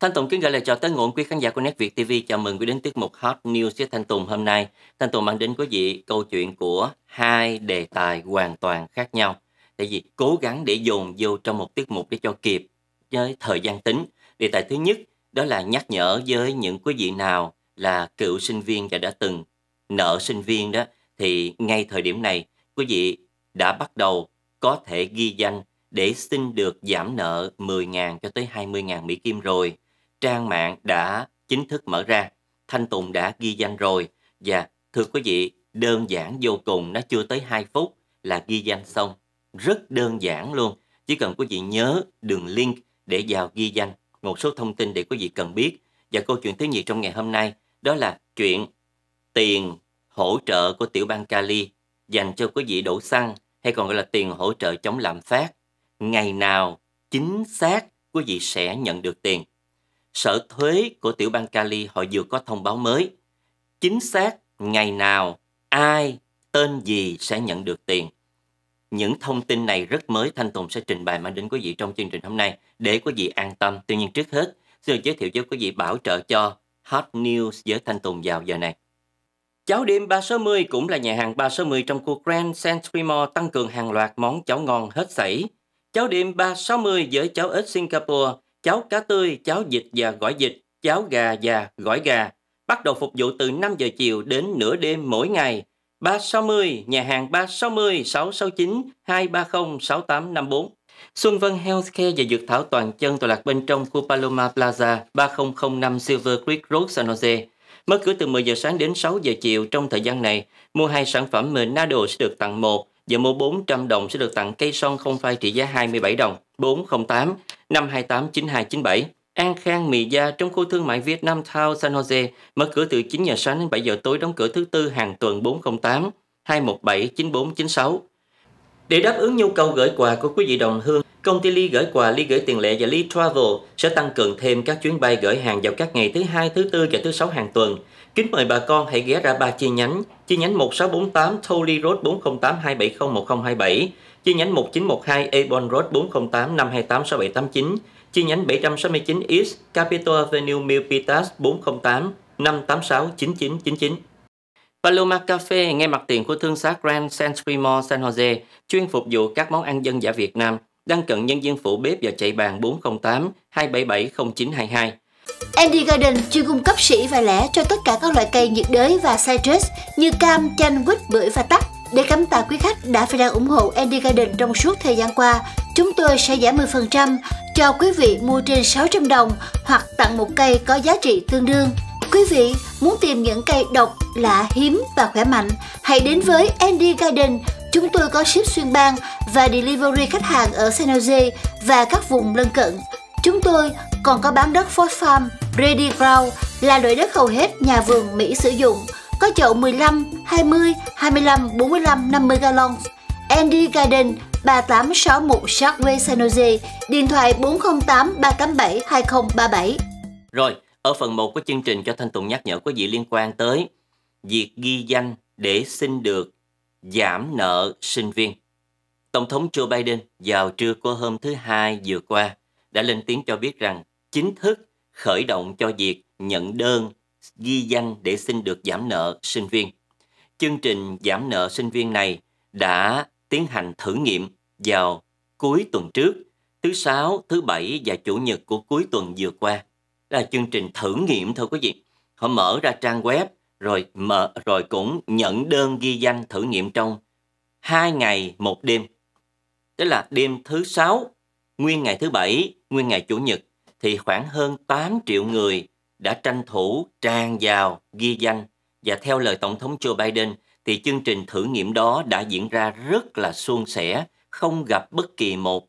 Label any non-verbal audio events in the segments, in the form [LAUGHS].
Thanh Tùng kính gửi lời chào tới ngưỡng quý khán giả của Net Việt TV. Chào mừng quý đến tiết mục Hot News với Thanh Tùng hôm nay. Thanh Tùng mang đến quý vị câu chuyện của hai đề tài hoàn toàn khác nhau. Tại vì cố gắng để dồn vô trong một tiết mục để cho kịp với thời gian tính. Đề tài thứ nhất đó là nhắc nhở với những quý vị nào là cựu sinh viên và đã từng nợ sinh viên đó thì ngay thời điểm này quý vị đã bắt đầu có thể ghi danh để xin được giảm nợ 10.000 cho tới 20.000 Mỹ Kim rồi trang mạng đã chính thức mở ra. Thanh Tùng đã ghi danh rồi. Và thưa quý vị, đơn giản vô cùng, nó chưa tới 2 phút là ghi danh xong. Rất đơn giản luôn. Chỉ cần quý vị nhớ đường link để vào ghi danh một số thông tin để quý vị cần biết. Và câu chuyện thứ nhì trong ngày hôm nay đó là chuyện tiền hỗ trợ của tiểu bang Cali dành cho quý vị đổ xăng hay còn gọi là tiền hỗ trợ chống lạm phát. Ngày nào chính xác quý vị sẽ nhận được tiền. Sở thuế của tiểu bang Cali họ vừa có thông báo mới. Chính xác ngày nào, ai, tên gì sẽ nhận được tiền. Những thông tin này rất mới Thanh Tùng sẽ trình bày mang đến quý vị trong chương trình hôm nay để quý vị an tâm. Tuy nhiên trước hết, xin giới thiệu cho quý vị bảo trợ cho Hot News với Thanh Tùng vào giờ này. Cháo đêm 360 cũng là nhà hàng 360 trong khu Grand Century Mall tăng cường hàng loạt món cháo ngon hết sảy. Cháo đêm 360 với cháo ếch Singapore, cháo cá tươi, cháo dịch và gỏi dịch, cháo gà và gỏi gà. Bắt đầu phục vụ từ 5 giờ chiều đến nửa đêm mỗi ngày. 360, nhà hàng 360 669 230 6854. Xuân Vân Healthcare và Dược Thảo Toàn Chân tọa lạc bên trong khu Paloma Plaza 3005 Silver Creek Road San Jose. Mở cửa từ 10 giờ sáng đến 6 giờ chiều trong thời gian này, mua hai sản phẩm Menado sẽ được tặng một và mua 400 đồng sẽ được tặng cây son không phai trị giá 27 đồng. 408 Năm 289297, An Khang Mì Gia trong khu thương mại Việt Nam Town San Jose mở cửa từ 9 giờ sáng đến 7 giờ tối đóng cửa thứ tư hàng tuần 408 217 9496. Để đáp ứng nhu cầu gửi quà của quý vị đồng hương, công ty Ly gửi quà Ly gửi tiền lẻ và Ly Travel sẽ tăng cường thêm các chuyến bay gửi hàng vào các ngày thứ hai, thứ tư và thứ sáu hàng tuần. Kính mời bà con hãy ghé ra ba chi nhánh, chi nhánh 1648 Tolley Road 408 270 1027, chi nhánh 1912 Avon Road 408 528 chi nhánh 769 East Capitol Avenue Milpitas 408 586 9999. Paloma Cafe ngay mặt tiền của thương xá Grand San Mall San Jose chuyên phục vụ các món ăn dân giả Việt Nam, đang cận nhân viên phụ bếp và chạy bàn 408 277 0922. Andy Garden chuyên cung cấp sỉ và lẻ cho tất cả các loại cây nhiệt đới và citrus như cam, chanh, quýt, bưởi và tắc. Để cảm tạ quý khách đã và đang ủng hộ Andy Garden trong suốt thời gian qua, chúng tôi sẽ giảm 10% cho quý vị mua trên 600 đồng hoặc tặng một cây có giá trị tương đương. Quý vị muốn tìm những cây độc, lạ, hiếm và khỏe mạnh, hãy đến với Andy Garden. Chúng tôi có ship xuyên bang và delivery khách hàng ở San Jose và các vùng lân cận. Chúng tôi còn có bán đất Ford Farm, Ready Ground là loại đất hầu hết nhà vườn Mỹ sử dụng – có chậu 15, 20, 25, 45, 50 gallon. Andy Garden 3861 Sharkway San Jose, điện thoại 408 387 2037. Rồi, ở phần 1 của chương trình cho Thanh Tùng nhắc nhở quý vị liên quan tới việc ghi danh để xin được giảm nợ sinh viên. Tổng thống Joe Biden vào trưa của hôm thứ Hai vừa qua đã lên tiếng cho biết rằng chính thức khởi động cho việc nhận đơn ghi danh để xin được giảm nợ sinh viên. Chương trình giảm nợ sinh viên này đã tiến hành thử nghiệm vào cuối tuần trước, thứ sáu, thứ bảy và chủ nhật của cuối tuần vừa qua. Là chương trình thử nghiệm thôi quý vị. Họ mở ra trang web rồi mở rồi cũng nhận đơn ghi danh thử nghiệm trong hai ngày một đêm. Tức là đêm thứ sáu, nguyên ngày thứ bảy, nguyên ngày chủ nhật thì khoảng hơn 8 triệu người đã tranh thủ tràn vào ghi danh và theo lời Tổng thống Joe Biden thì chương trình thử nghiệm đó đã diễn ra rất là suôn sẻ, không gặp bất kỳ một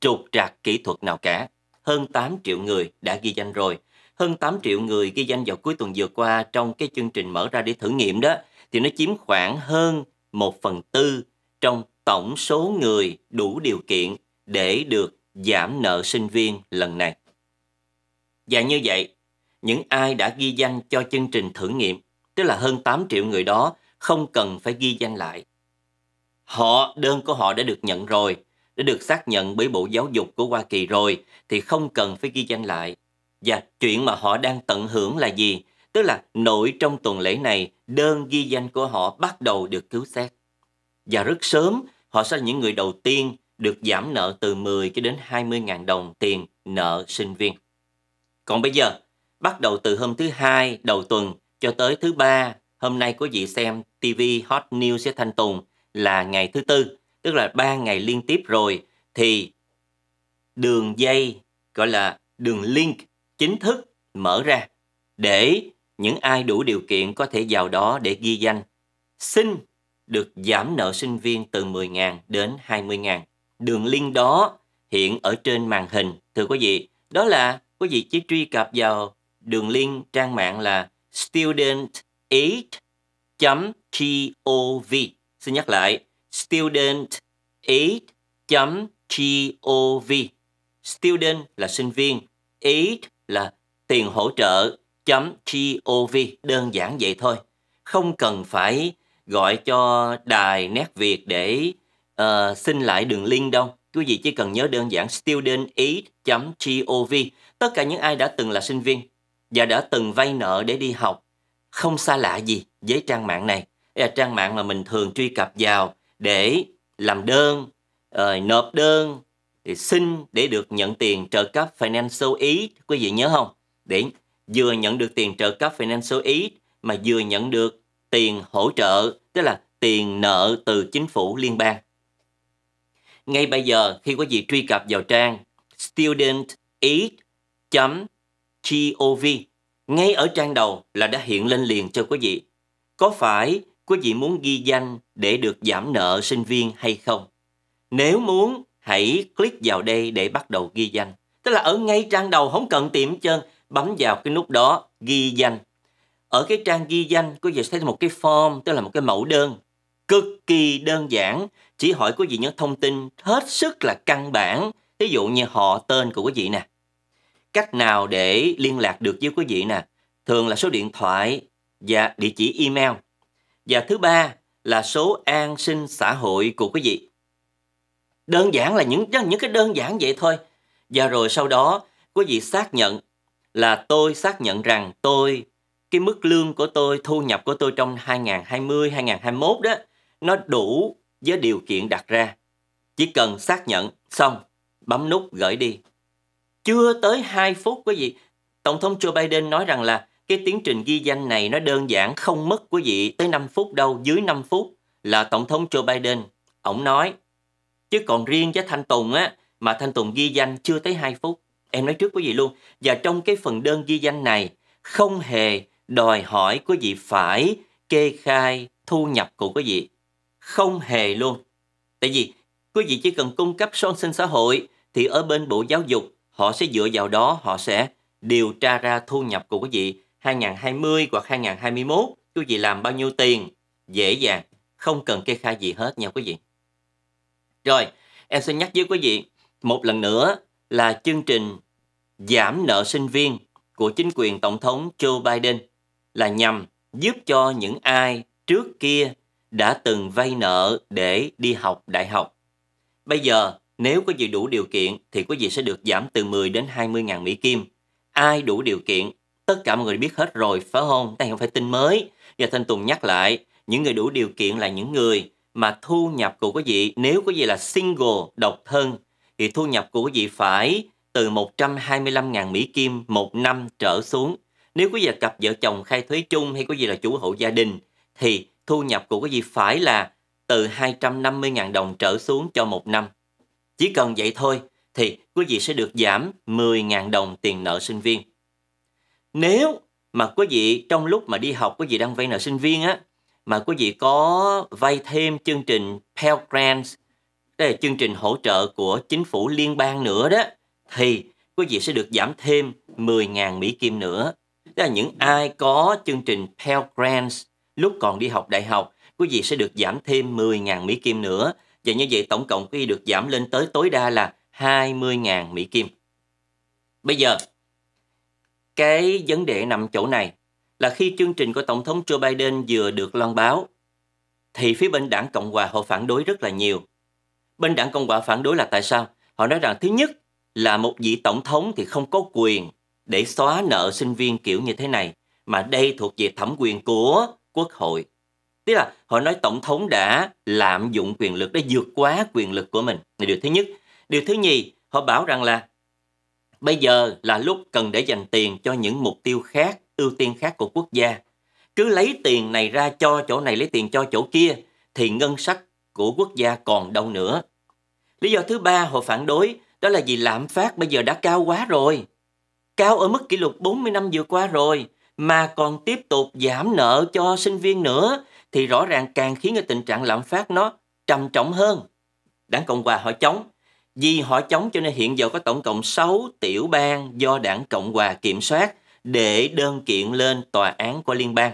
trục trặc kỹ thuật nào cả. Hơn 8 triệu người đã ghi danh rồi. Hơn 8 triệu người ghi danh vào cuối tuần vừa qua trong cái chương trình mở ra để thử nghiệm đó thì nó chiếm khoảng hơn 1 phần tư trong tổng số người đủ điều kiện để được giảm nợ sinh viên lần này. Và như vậy, những ai đã ghi danh cho chương trình thử nghiệm, tức là hơn 8 triệu người đó, không cần phải ghi danh lại. Họ, đơn của họ đã được nhận rồi, đã được xác nhận bởi Bộ Giáo dục của Hoa Kỳ rồi, thì không cần phải ghi danh lại. Và chuyện mà họ đang tận hưởng là gì? Tức là nội trong tuần lễ này, đơn ghi danh của họ bắt đầu được cứu xét. Và rất sớm, họ sẽ là những người đầu tiên được giảm nợ từ 10 cho đến 20 ngàn đồng tiền nợ sinh viên. Còn bây giờ, bắt đầu từ hôm thứ Hai đầu tuần cho tới thứ Ba. Hôm nay quý vị xem TV Hot News sẽ thanh tùng là ngày thứ Tư, tức là ba ngày liên tiếp rồi thì đường dây gọi là đường link chính thức mở ra để những ai đủ điều kiện có thể vào đó để ghi danh xin được giảm nợ sinh viên từ 10.000 đến 20.000. Đường link đó hiện ở trên màn hình, thưa quý vị. Đó là quý vị chỉ truy cập vào đường link trang mạng là student8.gov. Xin nhắc lại, student8.gov. Student là sinh viên, 8 là tiền hỗ trợ .gov đơn giản vậy thôi. Không cần phải gọi cho đài nét Việt để uh, xin lại đường link đâu. Quý vị chỉ cần nhớ đơn giản student8.gov. Tất cả những ai đã từng là sinh viên và đã từng vay nợ để đi học, không xa lạ gì với trang mạng này. Đây là trang mạng mà mình thường truy cập vào để làm đơn, rồi ờ, nộp đơn, thì xin để được nhận tiền trợ cấp Financial Aid, quý vị nhớ không? Để vừa nhận được tiền trợ cấp Financial Aid mà vừa nhận được tiền hỗ trợ, tức là tiền nợ từ chính phủ liên bang. Ngay bây giờ khi quý vị truy cập vào trang studentaid GOV, ngay ở trang đầu là đã hiện lên liền cho quý vị. Có phải quý vị muốn ghi danh để được giảm nợ sinh viên hay không? Nếu muốn, hãy click vào đây để bắt đầu ghi danh. Tức là ở ngay trang đầu không cần tìm chân, bấm vào cái nút đó ghi danh. Ở cái trang ghi danh, quý vị thấy một cái form, tức là một cái mẫu đơn cực kỳ đơn giản, chỉ hỏi quý vị những thông tin hết sức là căn bản, ví dụ như họ tên của quý vị nè, cách nào để liên lạc được với quý vị nè thường là số điện thoại và địa chỉ email và thứ ba là số an sinh xã hội của quý vị đơn giản là những những cái đơn giản vậy thôi và rồi sau đó quý vị xác nhận là tôi xác nhận rằng tôi cái mức lương của tôi, thu nhập của tôi trong 2020, 2021 đó nó đủ với điều kiện đặt ra. Chỉ cần xác nhận xong, bấm nút gửi đi chưa tới 2 phút quý vị, Tổng thống Joe Biden nói rằng là cái tiến trình ghi danh này nó đơn giản không mất quý vị tới 5 phút đâu, dưới 5 phút là Tổng thống Joe Biden, ổng nói. Chứ còn riêng với Thanh Tùng á, mà Thanh Tùng ghi danh chưa tới 2 phút. Em nói trước quý vị luôn. Và trong cái phần đơn ghi danh này, không hề đòi hỏi quý vị phải kê khai thu nhập của quý vị. Không hề luôn. Tại vì quý vị chỉ cần cung cấp số sinh xã hội thì ở bên Bộ Giáo dục họ sẽ dựa vào đó họ sẽ điều tra ra thu nhập của quý vị 2020 hoặc 2021 quý vị làm bao nhiêu tiền dễ dàng không cần kê khai gì hết nha quý vị rồi em xin nhắc với quý vị một lần nữa là chương trình giảm nợ sinh viên của chính quyền tổng thống Joe Biden là nhằm giúp cho những ai trước kia đã từng vay nợ để đi học đại học. Bây giờ nếu có gì đủ điều kiện thì có gì sẽ được giảm từ 10 đến 20 ngàn Mỹ Kim. Ai đủ điều kiện? Tất cả mọi người biết hết rồi, phải không? Đây không phải tin mới. Và Thanh Tùng nhắc lại, những người đủ điều kiện là những người mà thu nhập của quý vị, nếu có gì là single, độc thân, thì thu nhập của quý vị phải từ 125 ngàn Mỹ Kim một năm trở xuống. Nếu quý vị là cặp vợ chồng khai thuế chung hay có gì là chủ hộ gia đình, thì thu nhập của quý vị phải là từ 250.000 đồng trở xuống cho một năm. Chỉ cần vậy thôi thì quý vị sẽ được giảm 10.000 đồng tiền nợ sinh viên. Nếu mà quý vị trong lúc mà đi học quý vị đang vay nợ sinh viên á mà quý vị có vay thêm chương trình Pell Grants đây là chương trình hỗ trợ của chính phủ liên bang nữa đó thì quý vị sẽ được giảm thêm 10.000 Mỹ Kim nữa. Tức là những ai có chương trình Pell Grants lúc còn đi học đại học, quý vị sẽ được giảm thêm 10.000 Mỹ Kim nữa và như vậy tổng cộng của y được giảm lên tới tối đa là 20.000 Mỹ Kim. Bây giờ, cái vấn đề nằm chỗ này là khi chương trình của Tổng thống Joe Biden vừa được loan báo, thì phía bên đảng Cộng Hòa họ phản đối rất là nhiều. Bên đảng Cộng Hòa phản đối là tại sao? Họ nói rằng thứ nhất là một vị tổng thống thì không có quyền để xóa nợ sinh viên kiểu như thế này, mà đây thuộc về thẩm quyền của quốc hội. Tức là họ nói tổng thống đã lạm dụng quyền lực, để vượt quá quyền lực của mình. Là điều thứ nhất. Điều thứ nhì, họ bảo rằng là bây giờ là lúc cần để dành tiền cho những mục tiêu khác, ưu tiên khác của quốc gia. Cứ lấy tiền này ra cho chỗ này, lấy tiền cho chỗ kia, thì ngân sách của quốc gia còn đâu nữa. Lý do thứ ba họ phản đối đó là vì lạm phát bây giờ đã cao quá rồi. Cao ở mức kỷ lục 40 năm vừa qua rồi mà còn tiếp tục giảm nợ cho sinh viên nữa thì rõ ràng càng khiến cái tình trạng lạm phát nó trầm trọng hơn. Đảng Cộng Hòa họ chống. Vì họ chống cho nên hiện giờ có tổng cộng 6 tiểu bang do đảng Cộng Hòa kiểm soát để đơn kiện lên tòa án của liên bang.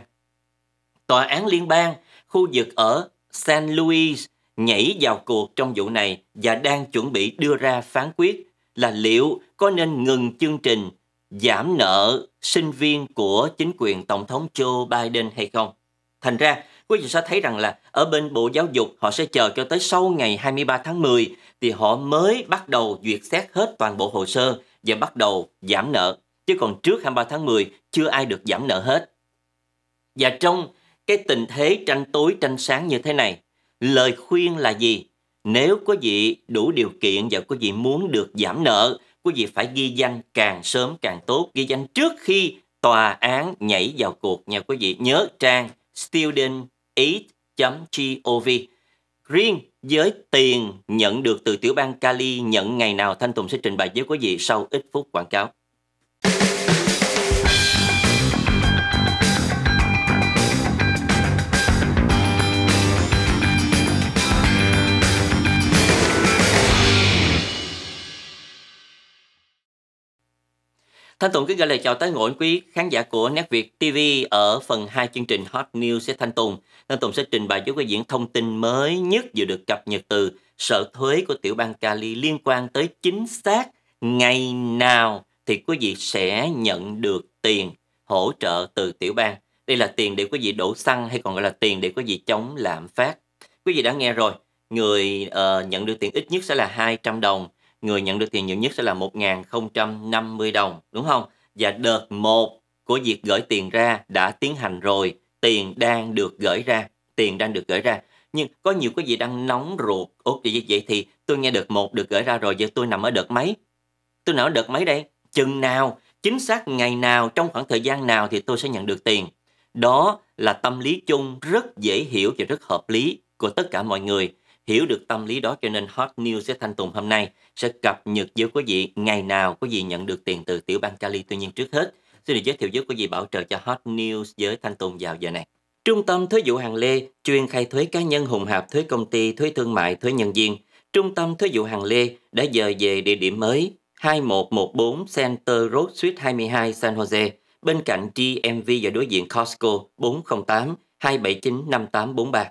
Tòa án liên bang, khu vực ở San Luis nhảy vào cuộc trong vụ này và đang chuẩn bị đưa ra phán quyết là liệu có nên ngừng chương trình giảm nợ sinh viên của chính quyền Tổng thống Joe Biden hay không. Thành ra, Quý vị sẽ thấy rằng là ở bên Bộ Giáo dục họ sẽ chờ cho tới sau ngày 23 tháng 10 thì họ mới bắt đầu duyệt xét hết toàn bộ hồ sơ và bắt đầu giảm nợ. Chứ còn trước 23 tháng 10 chưa ai được giảm nợ hết. Và trong cái tình thế tranh tối tranh sáng như thế này, lời khuyên là gì? Nếu quý vị đủ điều kiện và quý vị muốn được giảm nợ, quý vị phải ghi danh càng sớm càng tốt, ghi danh trước khi tòa án nhảy vào cuộc nha quý vị. Nhớ trang student eat.gov. Riêng với tiền nhận được từ tiểu bang Cali nhận ngày nào Thanh Tùng sẽ trình bày với quý vị sau ít phút quảng cáo. Thanh Tùng kính gửi lời chào tới ngộ quý khán giả của Nét Việt TV ở phần 2 chương trình Hot News sẽ Thanh Tùng. Thanh Tùng sẽ trình bày với quý diễn thông tin mới nhất vừa được cập nhật từ Sở Thuế của tiểu bang Cali liên quan tới chính xác ngày nào thì quý vị sẽ nhận được tiền hỗ trợ từ tiểu bang. Đây là tiền để quý vị đổ xăng hay còn gọi là tiền để quý vị chống lạm phát. Quý vị đã nghe rồi, người uh, nhận được tiền ít nhất sẽ là 200 đồng người nhận được tiền nhiều nhất sẽ là 1.050 đồng, đúng không? Và đợt 1 của việc gửi tiền ra đã tiến hành rồi, tiền đang được gửi ra, tiền đang được gửi ra. Nhưng có nhiều cái gì đang nóng ruột, ok vậy, vậy thì tôi nghe đợt 1 được gửi ra rồi, giờ tôi nằm ở đợt mấy? Tôi nằm ở đợt mấy đây? Chừng nào, chính xác ngày nào, trong khoảng thời gian nào thì tôi sẽ nhận được tiền. Đó là tâm lý chung rất dễ hiểu và rất hợp lý của tất cả mọi người. Hiểu được tâm lý đó cho nên Hot News sẽ Thanh Tùng hôm nay sẽ cập nhật với quý vị ngày nào quý vị nhận được tiền từ tiểu bang Cali. Tuy nhiên trước hết, xin được giới thiệu với quý vị bảo trợ cho Hot News với Thanh Tùng vào giờ này. Trung tâm Thuế vụ Hàng Lê chuyên khai thuế cá nhân hùng hạp thuế công ty, thuế thương mại, thuế nhân viên. Trung tâm Thuế vụ Hàng Lê đã dời về địa điểm mới 2114 Center Road Suite 22 San Jose bên cạnh GMV và đối diện Costco 408 279 5843.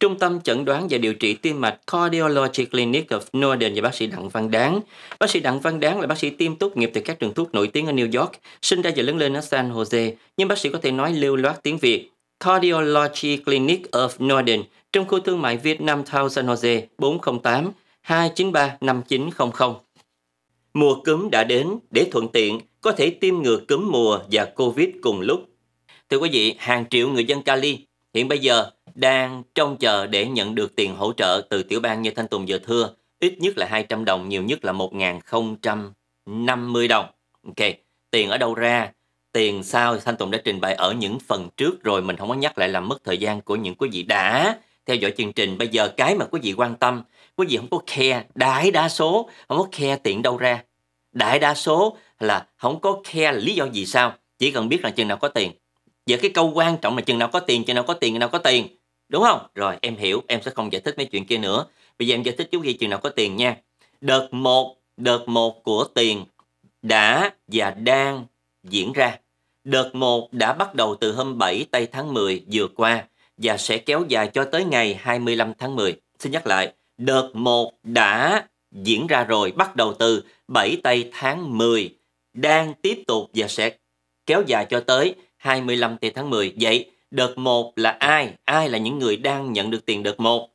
Trung tâm chẩn đoán và điều trị tim mạch Cardiology Clinic of Northern và bác sĩ Đặng Văn Đáng. Bác sĩ Đặng Văn Đáng là bác sĩ tiêm tốt nghiệp từ các trường thuốc nổi tiếng ở New York, sinh ra và lớn lên ở San Jose, nhưng bác sĩ có thể nói lưu loát tiếng Việt. Cardiology Clinic of Northern trong khu thương mại Việt Nam, Town San Jose 408 293 5900. Mùa cúm đã đến để thuận tiện có thể tiêm ngừa cúm mùa và Covid cùng lúc. Thưa quý vị, hàng triệu người dân Cali hiện bây giờ đang trông chờ để nhận được tiền hỗ trợ từ tiểu bang như Thanh Tùng vừa thưa, ít nhất là 200 đồng, nhiều nhất là 1.050 đồng. Ok, tiền ở đâu ra? Tiền sao Thanh Tùng đã trình bày ở những phần trước rồi, mình không có nhắc lại làm mất thời gian của những quý vị đã theo dõi chương trình. Bây giờ cái mà quý vị quan tâm, quý vị không có khe đại đa số, không có khe tiền đâu ra. Đại đa số là không có khe lý do gì sao, chỉ cần biết là chừng nào có tiền. Giờ cái câu quan trọng là chừng nào có tiền, chừng nào có tiền, chừng nào có tiền Đúng không? Rồi em hiểu, em sẽ không giải thích mấy chuyện kia nữa. Bây giờ em giải thích chú ghi chừng nào có tiền nha. Đợt 1, đợt 1 của tiền đã và đang diễn ra. Đợt 1 đã bắt đầu từ hôm 7 tây tháng 10 vừa qua và sẽ kéo dài cho tới ngày 25 tháng 10. Xin nhắc lại, đợt 1 đã diễn ra rồi, bắt đầu từ 7 tây tháng 10 đang tiếp tục và sẽ kéo dài cho tới 25 tây tháng 10. Vậy Đợt 1 là ai? Ai là những người đang nhận được tiền đợt 1?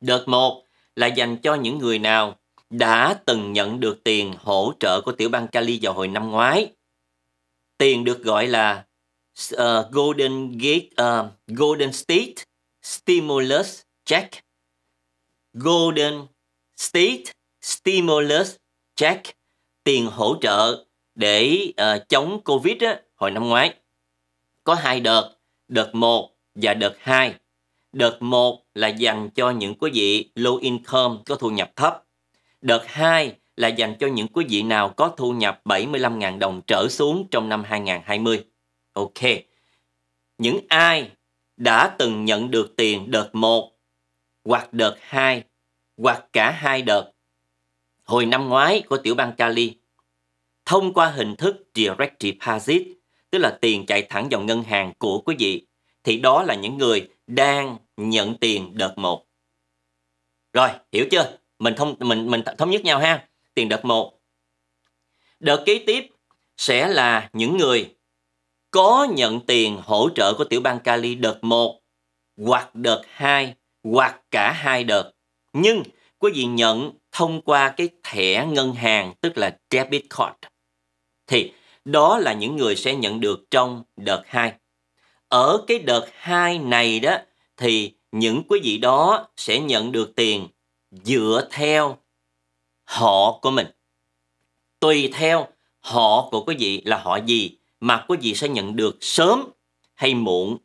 Đợt 1 là dành cho những người nào đã từng nhận được tiền hỗ trợ của tiểu bang Cali vào hồi năm ngoái. Tiền được gọi là uh, Golden Gate uh, Golden State Stimulus Check. Golden State Stimulus Check tiền hỗ trợ để uh, chống Covid á, hồi năm ngoái. Có hai đợt đợt 1 và đợt 2. Đợt 1 là dành cho những quý vị low income có thu nhập thấp. Đợt 2 là dành cho những quý vị nào có thu nhập 75.000 đồng trở xuống trong năm 2020. Ok. Những ai đã từng nhận được tiền đợt 1 hoặc đợt 2 hoặc cả hai đợt hồi năm ngoái của tiểu bang Cali thông qua hình thức direct deposit tức là tiền chạy thẳng vào ngân hàng của quý vị, thì đó là những người đang nhận tiền đợt 1. Rồi, hiểu chưa? Mình thông mình mình thống nhất nhau ha. Tiền đợt 1. Đợt kế tiếp sẽ là những người có nhận tiền hỗ trợ của tiểu bang Cali đợt 1 hoặc đợt 2 hoặc cả hai đợt. Nhưng quý vị nhận thông qua cái thẻ ngân hàng tức là debit card thì đó là những người sẽ nhận được trong đợt 2. Ở cái đợt 2 này đó thì những quý vị đó sẽ nhận được tiền dựa theo họ của mình. Tùy theo họ của quý vị là họ gì mà quý vị sẽ nhận được sớm hay muộn,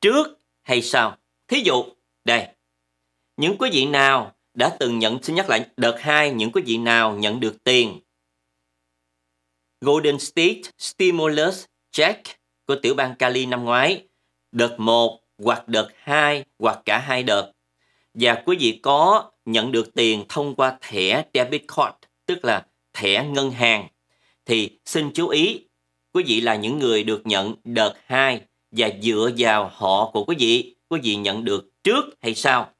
trước hay sau. Thí dụ, đây, những quý vị nào đã từng nhận, xin nhắc lại đợt 2, những quý vị nào nhận được tiền Golden State Stimulus Check của tiểu bang Cali năm ngoái, đợt 1 hoặc đợt 2 hoặc cả hai đợt. Và quý vị có nhận được tiền thông qua thẻ debit card, tức là thẻ ngân hàng, thì xin chú ý quý vị là những người được nhận đợt 2 và dựa vào họ của quý vị, quý vị nhận được trước hay sau?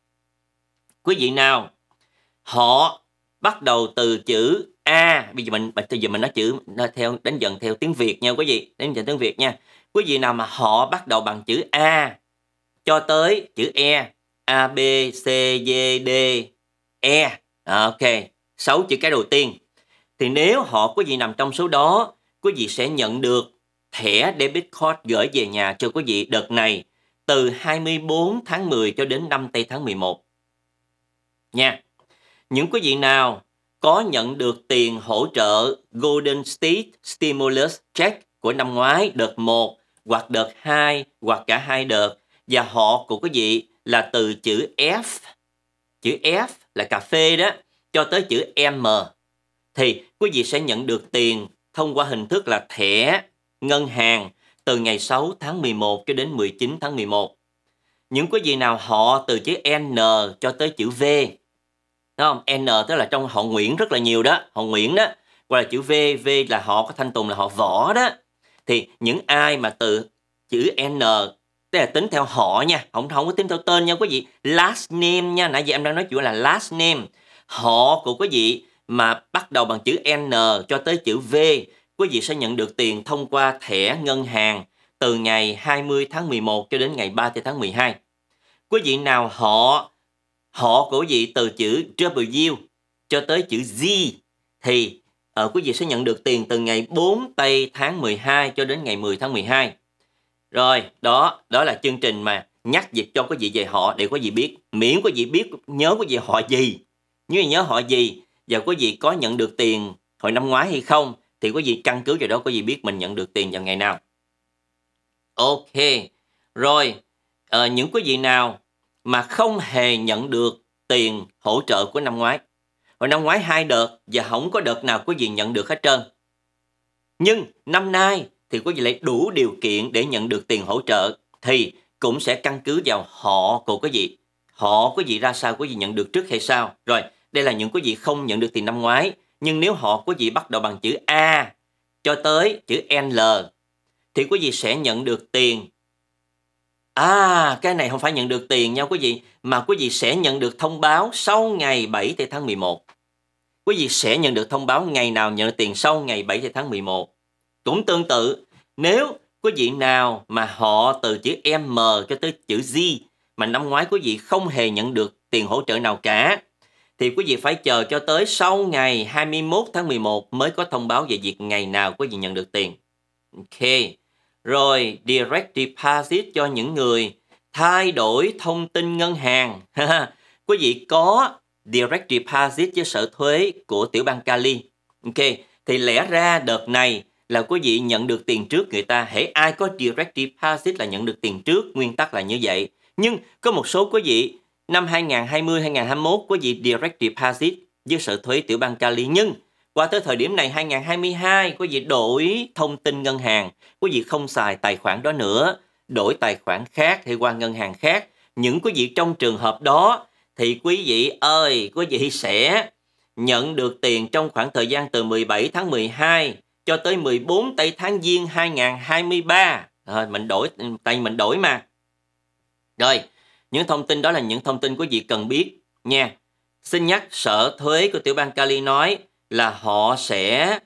Quý vị nào? Họ bắt đầu từ chữ a bây giờ mình bây giờ mình nói chữ nói theo đánh dần theo tiếng việt nha quý vị đánh dần tiếng việt nha quý vị nào mà họ bắt đầu bằng chữ a cho tới chữ e a b c d d e ok sáu chữ cái đầu tiên thì nếu họ quý vị nằm trong số đó quý vị sẽ nhận được thẻ debit card gửi về nhà cho quý vị đợt này từ 24 tháng 10 cho đến 5 tây tháng 11 nha những quý vị nào có nhận được tiền hỗ trợ Golden State Stimulus Check của năm ngoái đợt 1 hoặc đợt 2 hoặc cả hai đợt và họ của quý vị là từ chữ F chữ F là cà phê đó cho tới chữ M thì quý vị sẽ nhận được tiền thông qua hình thức là thẻ ngân hàng từ ngày 6 tháng 11 cho đến 19 tháng 11. Những quý vị nào họ từ chữ N cho tới chữ V Đúng không? N tức là trong họ Nguyễn rất là nhiều đó, họ Nguyễn đó, hoặc là chữ V, V là họ có thanh tùng là họ Võ đó. Thì những ai mà từ chữ N tức là tính theo họ nha, không không có tính theo tên nha quý vị. Last name nha, nãy giờ em đang nói chuyện là last name. Họ của quý vị mà bắt đầu bằng chữ N cho tới chữ V, quý vị sẽ nhận được tiền thông qua thẻ ngân hàng từ ngày 20 tháng 11 cho đến ngày 30 tháng 12. Quý vị nào họ họ của vị từ chữ W cho tới chữ Z thì ở ờ, quý vị sẽ nhận được tiền từ ngày 4 tây tháng 12 cho đến ngày 10 tháng 12. Rồi, đó, đó là chương trình mà nhắc dịch cho quý vị về họ để quý vị biết. Miễn quý vị biết nhớ quý vị họ gì, như nhớ họ gì và quý vị có nhận được tiền hồi năm ngoái hay không thì quý vị căn cứ vào đó quý vị biết mình nhận được tiền vào ngày nào. Ok, rồi, uh, những quý vị nào mà không hề nhận được tiền hỗ trợ của năm ngoái. Hồi năm ngoái hai đợt và không có đợt nào quý vị nhận được hết trơn. Nhưng năm nay thì quý vị lại đủ điều kiện để nhận được tiền hỗ trợ thì cũng sẽ căn cứ vào họ của quý vị. Họ quý vị ra sao quý vị nhận được trước hay sau. Rồi, đây là những quý vị không nhận được tiền năm ngoái. Nhưng nếu họ quý vị bắt đầu bằng chữ A cho tới chữ L thì quý vị sẽ nhận được tiền À, cái này không phải nhận được tiền nha quý vị, mà quý vị sẽ nhận được thông báo sau ngày 7 tháng 11. Quý vị sẽ nhận được thông báo ngày nào nhận được tiền sau ngày 7 tháng 11. Cũng tương tự, nếu quý vị nào mà họ từ chữ M cho tới chữ Z mà năm ngoái quý vị không hề nhận được tiền hỗ trợ nào cả thì quý vị phải chờ cho tới sau ngày 21 tháng 11 mới có thông báo về việc ngày nào quý vị nhận được tiền. Ok rồi direct deposit cho những người thay đổi thông tin ngân hàng. [LAUGHS] Quý vị có direct deposit với sở thuế của tiểu bang Cali. Ok, thì lẽ ra đợt này là quý vị nhận được tiền trước người ta. Hễ ai có direct deposit là nhận được tiền trước, nguyên tắc là như vậy. Nhưng có một số quý vị năm 2020 2021 quý vị direct deposit với sở thuế tiểu bang Cali nhưng qua tới thời điểm này 2022 quý vị đổi thông tin ngân hàng quý vị không xài tài khoản đó nữa đổi tài khoản khác thì qua ngân hàng khác những quý vị trong trường hợp đó thì quý vị ơi quý vị sẽ nhận được tiền trong khoảng thời gian từ 17 tháng 12 cho tới 14 tây tháng giêng 2023 rồi à, mình đổi tay mình đổi mà rồi những thông tin đó là những thông tin quý vị cần biết nha xin nhắc sở thuế của tiểu bang Cali nói là họ sẽ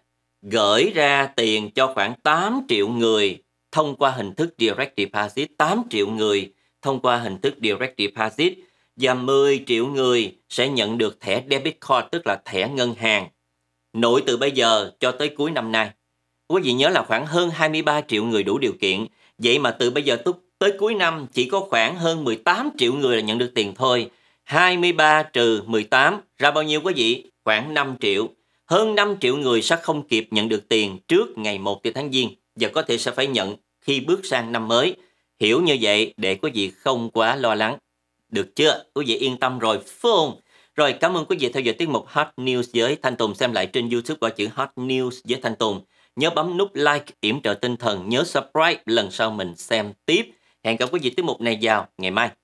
gửi ra tiền cho khoảng 8 triệu người thông qua hình thức direct deposit, 8 triệu người thông qua hình thức direct deposit và 10 triệu người sẽ nhận được thẻ debit card tức là thẻ ngân hàng nội từ bây giờ cho tới cuối năm nay. Quý vị nhớ là khoảng hơn 23 triệu người đủ điều kiện, vậy mà từ bây giờ tới cuối năm chỉ có khoảng hơn 18 triệu người là nhận được tiền thôi. 23 trừ 18 ra bao nhiêu quý vị? Khoảng 5 triệu. Hơn 5 triệu người sẽ không kịp nhận được tiền trước ngày 1 tháng Giêng và có thể sẽ phải nhận khi bước sang năm mới. Hiểu như vậy để quý vị không quá lo lắng. Được chưa? Quý vị yên tâm rồi, phải không? Rồi cảm ơn quý vị theo dõi tiết mục Hot News với Thanh Tùng xem lại trên YouTube qua chữ Hot News với Thanh Tùng. Nhớ bấm nút like, yểm trợ tinh thần, nhớ subscribe lần sau mình xem tiếp. Hẹn gặp quý vị tiết mục này vào ngày mai.